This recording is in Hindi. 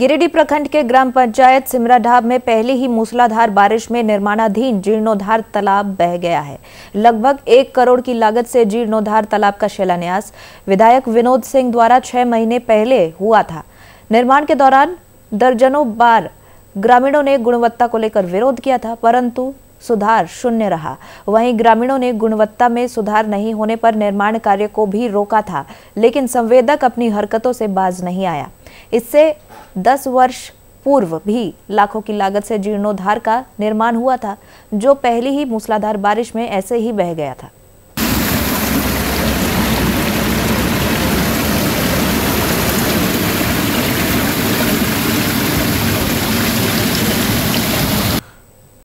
गिरिडीह प्रखंड के ग्राम पंचायत सिमराढाब में पहले ही मूसलाधार बारिश में निर्माणाधीन जीर्णोद्धार तालाब बह गया है लगभग एक करोड़ की लागत से जीर्णोद्धार तालाब का शिलान्यास विधायक विनोद सिंह द्वारा छह महीने पहले हुआ था निर्माण के दौरान दर्जनों बार ग्रामीणों ने गुणवत्ता को लेकर विरोध किया था परंतु सुधार शून्य रहा वहीं ग्रामीणों ने गुणवत्ता में सुधार नहीं होने पर निर्माण कार्य को भी रोका था लेकिन संवेदक अपनी हरकतों से बाज नहीं आया इससे 10 वर्ष पूर्व भी लाखों की लागत से जीर्णोद्धार का निर्माण हुआ था जो पहली ही मूसलाधार बारिश में ऐसे ही बह गया था